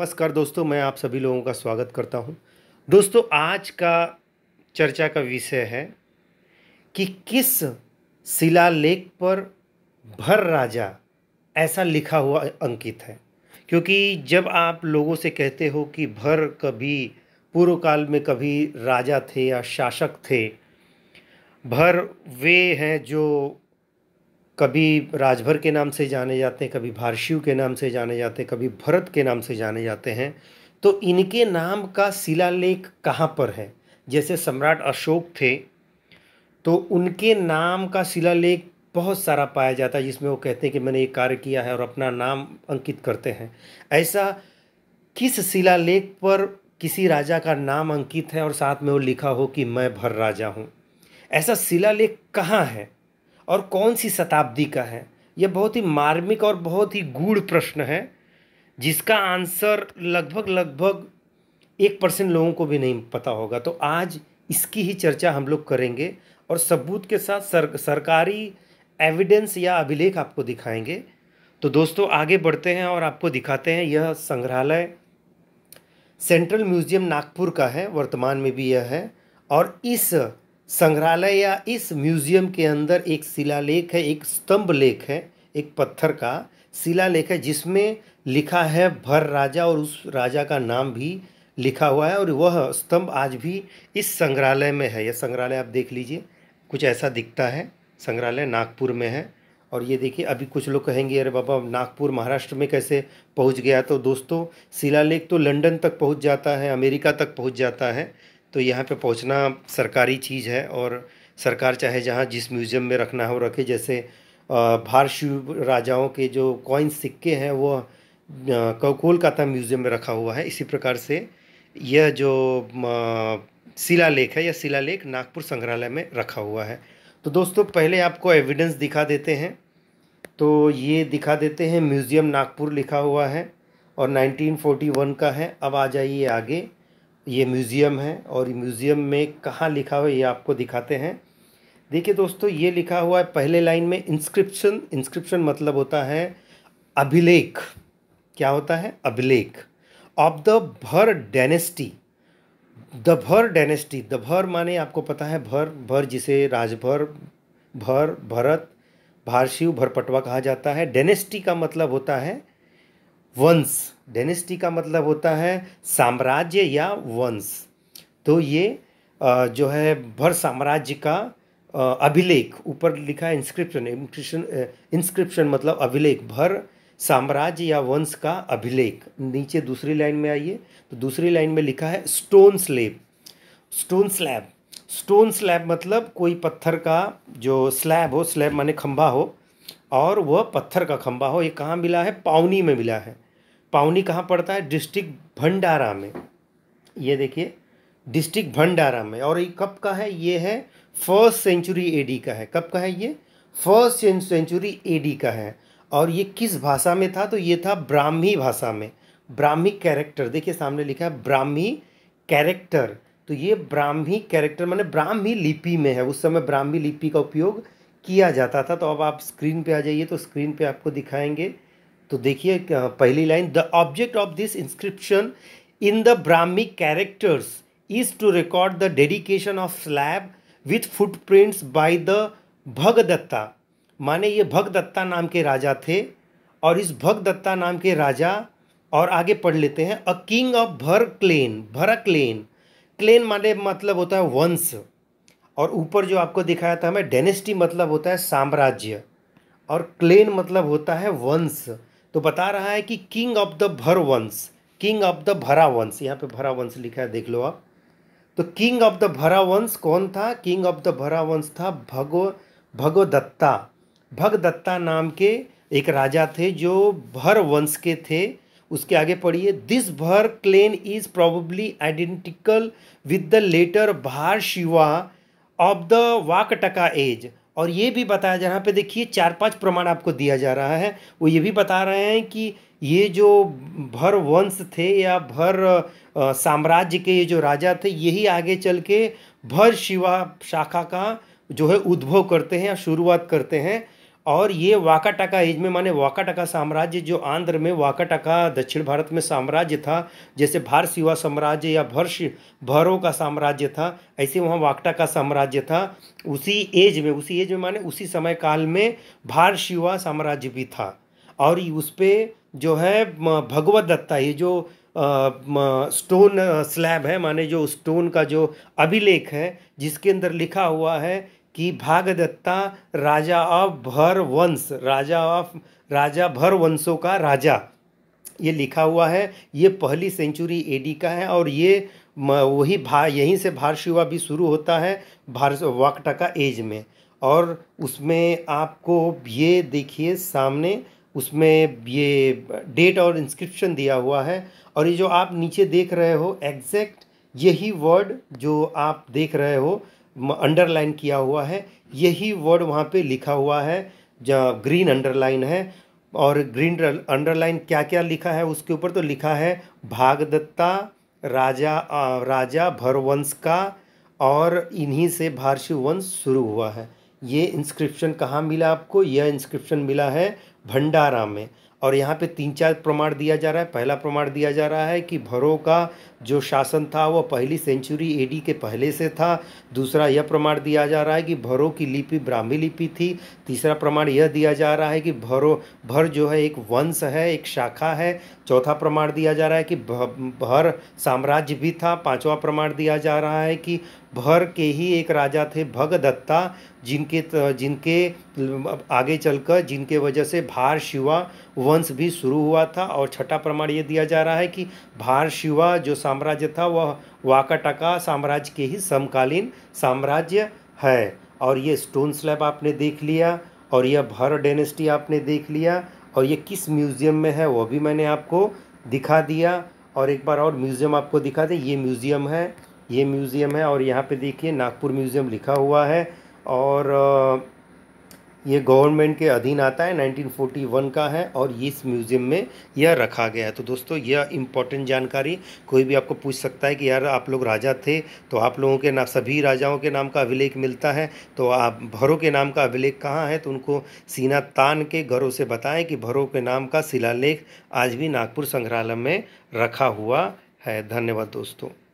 नमस्कार दोस्तों मैं आप सभी लोगों का स्वागत करता हूं दोस्तों आज का चर्चा का विषय है कि किस शिलालेख पर भर राजा ऐसा लिखा हुआ अंकित है क्योंकि जब आप लोगों से कहते हो कि भर कभी पूर्व काल में कभी राजा थे या शासक थे भर वे हैं जो कभी राजभर के नाम से जाने जाते हैं कभी भारशिव के नाम से जाने जाते हैं कभी भरत के नाम से जाने जाते हैं तो इनके नाम का शिलालेख कहाँ पर है जैसे सम्राट अशोक थे तो उनके नाम का शिलालेख बहुत सारा पाया जाता है जिसमें वो कहते हैं कि मैंने ये कार्य किया है और अपना नाम अंकित करते हैं ऐसा किस शिलालेख पर किसी राजा का नाम अंकित है और साथ में वो लिखा हो कि मैं भर राजा हूँ ऐसा शिलालेख कहाँ है और कौन सी शताब्दी का है यह बहुत ही मार्मिक और बहुत ही गूढ़ प्रश्न है जिसका आंसर लगभग लगभग एक परसेंट लोगों को भी नहीं पता होगा तो आज इसकी ही चर्चा हम लोग करेंगे और सबूत के साथ सर, सरकारी एविडेंस या अभिलेख आपको दिखाएंगे तो दोस्तों आगे बढ़ते हैं और आपको दिखाते हैं यह संग्रहालय सेंट्रल म्यूज़ियम नागपुर का है वर्तमान में भी यह है और इस संग्रहालय या इस म्यूजियम के अंदर एक शिलालेख है एक स्तंभ लेख है एक पत्थर का शिलालेख है जिसमें लिखा है भर राजा और उस राजा का नाम भी लिखा हुआ है और वह स्तंभ आज भी इस संग्रहालय में है यह संग्रहालय आप देख लीजिए कुछ ऐसा दिखता है संग्रहालय नागपुर में है और ये देखिए अभी कुछ लोग कहेंगे अरे बाबा नागपुर महाराष्ट्र में कैसे पहुंच गया तो दोस्तों शिलालेख तो लंदन तक पहुंच जाता है अमेरिका तक पहुंच जाता है तो यहाँ पे पहुँचना सरकारी चीज़ है और सरकार चाहे जहाँ जिस म्यूज़ियम में रखना हो रखे जैसे भारशिव राजाओं के जो कॉइन सिक्के हैं वो कोलकाता म्यूज़ियम में रखा हुआ है इसी प्रकार से यह जो शिलालेख है यह शिलालेख नागपुर संग्रहालय में रखा हुआ है तो दोस्तों पहले आपको एविडेंस दिखा देते हैं तो ये दिखा देते हैं म्यूज़ियम नागपुर लिखा हुआ है और 1941 का है अब आ जाइए आगे ये म्यूज़ियम है और म्यूज़ियम में कहाँ लिखा हुआ ये आपको दिखाते हैं देखिए दोस्तों ये लिखा हुआ है पहले लाइन में इंस्क्रिप्शन इंस्क्रिप्शन मतलब होता है अभिलेख क्या होता है अभिलेख of the Bhar dynasty the Bhar dynasty the Bhar माने आपको पता है भर भर जिसे राजभर भर भरत भारशिव भरपटवा कहा जाता है डेनेस्टी का मतलब होता है वंश डेनेस्टी का मतलब होता है साम्राज्य या वंश तो ये जो है भर साम्राज्य का अभिलेख ऊपर लिखा है इंस्क्रिप्शन इंस्क्रिप्शन इंस्क्रिप्शन मतलब अभिलेख भर साम्राज्य या वंश का अभिलेख नीचे दूसरी लाइन में आइए तो दूसरी लाइन में लिखा है stone slab stone slab stone slab मतलब कोई पत्थर का जो स्लैब हो स्लैब माने खंभा हो और वह पत्थर का खम्भा हो ये कहाँ मिला है पावनी में मिला है पावनी कहाँ पड़ता है डिस्ट्रिक्ट भंडारा में ये देखिए डिस्ट्रिक्ट भंडारा में और ये कब का है ये है फर्स्ट सेंचुरी एडी का है कब का है ये फर्स्ट सेंचुरी एडी का है और ये किस भाषा में था तो ये था ब्राह्मी भाषा में ब्राह्मी कैरेक्टर देखिए सामने लिखा है ब्राह्मी कैरेक्टर तो ये ब्राह्मी कैरेक्टर मैंने ब्राह्मी लिपि में है उस समय ब्राह्मी लिपि का उपयोग किया जाता था तो अब आप स्क्रीन पे आ जाइए तो स्क्रीन पे आपको दिखाएंगे तो देखिए पहली line the object of this inscription in the Brahmic characters is to record the dedication of slab with footprints by the Bhagadatta माने ये भगदत्ता नाम के राजा थे और इस भगदत्ता नाम के राजा और आगे पढ़ लेते हैं a king of Bhar clan Bhar clan clan माने मतलब होता है वंश और ऊपर जो आपको दिखाया था हमें डेनेस्टी मतलब होता है साम्राज्य और क्लेन मतलब होता है वंश तो बता रहा है कि किंग ऑफ द भर वंश किंग ऑफ द भरा वंश यहाँ पे भरा वंश लिखा है देख लो आप तो किंग ऑफ द भरा वंश कौन था किंग ऑफ द भरा वंश था भगो भगोदत्ता भगदत्ता नाम के एक राजा थे जो भर वंश के थे उसके आगे पढ़िए this Bhar clan is probably identical with the later Bhara Shiva of the Vakataka age और ये भी बताया जा रहा है पे देखिए चार पांच प्रमाण आपको दिया जा रहा है वो ये भी बता रहे हैं कि ये जो भर वंश थे या भर साम्राज्य के ये जो राजा थे यही आगे चल के भर शिवा शाखा का जो है उद्भव करते हैं या शुरुआत करते हैं और ये वाकाटका एज में माने वाकाटका साम्राज्य जो आंध्र में वाकाटका दक्षिण भारत में साम्राज्य था जैसे भार शिवा साम्राज्य या भर्ष भैरव का साम्राज्य था ऐसे वहाँ वाकटका साम्राज्य था उसी एज में उसी एज में माने उसी समय काल में भारशिवा साम्राज्य भी था और उस पर जो है भगवत दत्ता ये जो स्टोन स्लैब है माने जो स्टोन का जो अभिलेख है जिसके अंदर लिखा हुआ है कि भागदत्ता राजा ऑफ भर वंश राजा ऑफ राजा भर वंशों का राजा ये लिखा हुआ है ये पहली सेंचुरी एडी का है और ये वही भा यहीं से भारशिवा भी शुरू होता है भार वाकटा का एज में और उसमें आपको ये देखिए सामने उसमें ये डेट और इंस्क्रिप्शन दिया हुआ है और ये जो आप नीचे देख रहे हो एग्जैक्ट यही वर्ड जो आप देख रहे हो अंडरलाइन किया हुआ है यही वर्ड वहाँ पे लिखा हुआ है जहाँ ग्रीन अंडरलाइन है और ग्रीन अंडरलाइन क्या क्या लिखा है उसके ऊपर तो लिखा है भागदत्ता राजा आ, राजा भरवंश का और इन्हीं से भारसी वंश शुरू हुआ है ये इंस्क्रिप्शन कहाँ मिला आपको यह इंस्क्रिप्शन मिला है भंडारा में और यहाँ पे तीन चार प्रमाण दिया जा रहा है पहला प्रमाण दिया जा रहा है कि भरो का जो शासन था वह पहली सेंचुरी एडी के पहले से था दूसरा यह प्रमाण दिया जा रहा है कि भरो की लिपि ब्राह्मी लिपि थी तीसरा प्रमाण यह दिया जा रहा है कि भरो भर जो है एक वंश है एक शाखा है चौथा प्रमाण दिया जा रहा है कि भर साम्राज्य भी था पाँचवा प्रमाण दिया जा रहा है कि भर के ही एक राजा थे भगदत्ता जिनके जिनके आगे चलकर जिनके वजह से भार शिवा वंश भी शुरू हुआ था और छठा प्रमाण ये दिया जा रहा है कि भार शिवा जो साम्राज्य था वह वाकाटका साम्राज्य के ही समकालीन साम्राज्य है और ये स्टोन स्लैब आपने देख लिया और यह भर डेनेस्टी आपने देख लिया और ये किस म्यूज़ियम में है वह भी मैंने आपको दिखा दिया और एक बार और म्यूज़ियम आपको दिखा दें ये म्यूज़ियम है ये म्यूज़ियम है और यहाँ पे देखिए नागपुर म्यूज़ियम लिखा हुआ है और ये गवर्नमेंट के अधीन आता है 1941 का है और इस म्यूज़ियम में यह रखा गया है तो दोस्तों यह इम्पोर्टेंट जानकारी कोई भी आपको पूछ सकता है कि यार आप लोग राजा थे तो आप लोगों के नाम सभी राजाओं के नाम का अभिलेख मिलता है तो आप भरों के नाम का अभिलेख कहाँ है तो उनको सीना तान के घरों से बताएं कि भरों के नाम का शिलालेख आज भी नागपुर संग्रहालय में रखा हुआ है धन्यवाद दोस्तों